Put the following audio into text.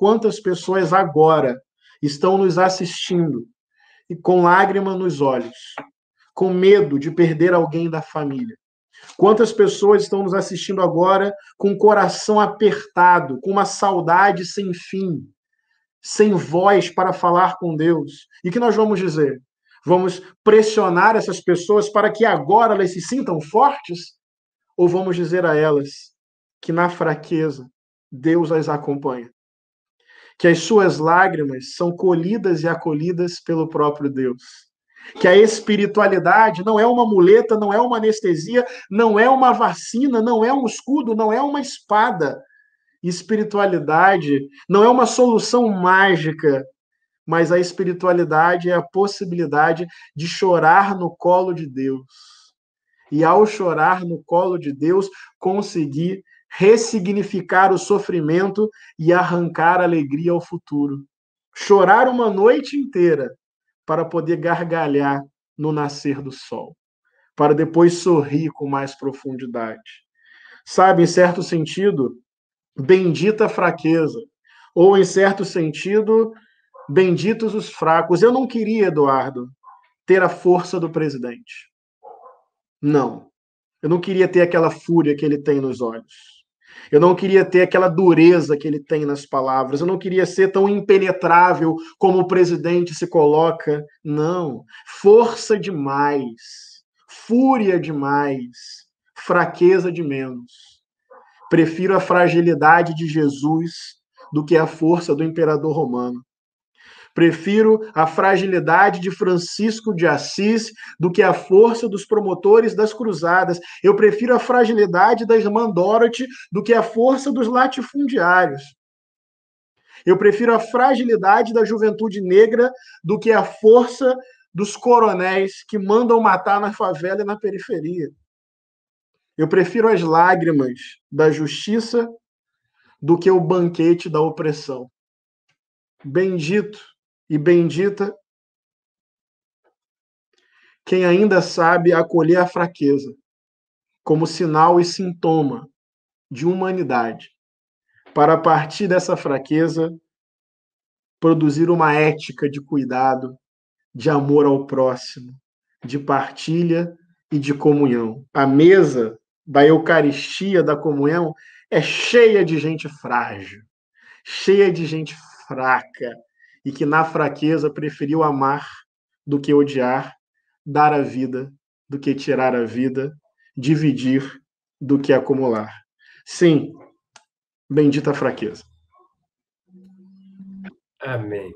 quantas pessoas agora estão nos assistindo e com lágrima nos olhos, com medo de perder alguém da família. Quantas pessoas estão nos assistindo agora com o coração apertado, com uma saudade sem fim, sem voz para falar com Deus. E que nós vamos dizer? Vamos pressionar essas pessoas para que agora elas se sintam fortes? Ou vamos dizer a elas que na fraqueza Deus as acompanha? que as suas lágrimas são colhidas e acolhidas pelo próprio Deus. Que a espiritualidade não é uma muleta, não é uma anestesia, não é uma vacina, não é um escudo, não é uma espada. Espiritualidade não é uma solução mágica, mas a espiritualidade é a possibilidade de chorar no colo de Deus. E ao chorar no colo de Deus, conseguir ressignificar o sofrimento e arrancar alegria ao futuro. Chorar uma noite inteira para poder gargalhar no nascer do sol, para depois sorrir com mais profundidade. Sabe, em certo sentido, bendita fraqueza, ou em certo sentido, benditos os fracos. Eu não queria, Eduardo, ter a força do presidente. Não. Eu não queria ter aquela fúria que ele tem nos olhos. Eu não queria ter aquela dureza que ele tem nas palavras. Eu não queria ser tão impenetrável como o presidente se coloca. Não. Força demais. Fúria demais. Fraqueza de menos. Prefiro a fragilidade de Jesus do que a força do imperador romano. Prefiro a fragilidade de Francisco de Assis do que a força dos promotores das cruzadas. Eu prefiro a fragilidade da irmã Dorothy do que a força dos latifundiários. Eu prefiro a fragilidade da juventude negra do que a força dos coronéis que mandam matar na favela e na periferia. Eu prefiro as lágrimas da justiça do que o banquete da opressão. Bendito e bendita quem ainda sabe acolher a fraqueza como sinal e sintoma de humanidade, para a partir dessa fraqueza produzir uma ética de cuidado, de amor ao próximo, de partilha e de comunhão. A mesa da Eucaristia, da comunhão, é cheia de gente frágil, cheia de gente fraca, e que na fraqueza preferiu amar do que odiar, dar a vida do que tirar a vida, dividir do que acumular. Sim, bendita fraqueza. Amém.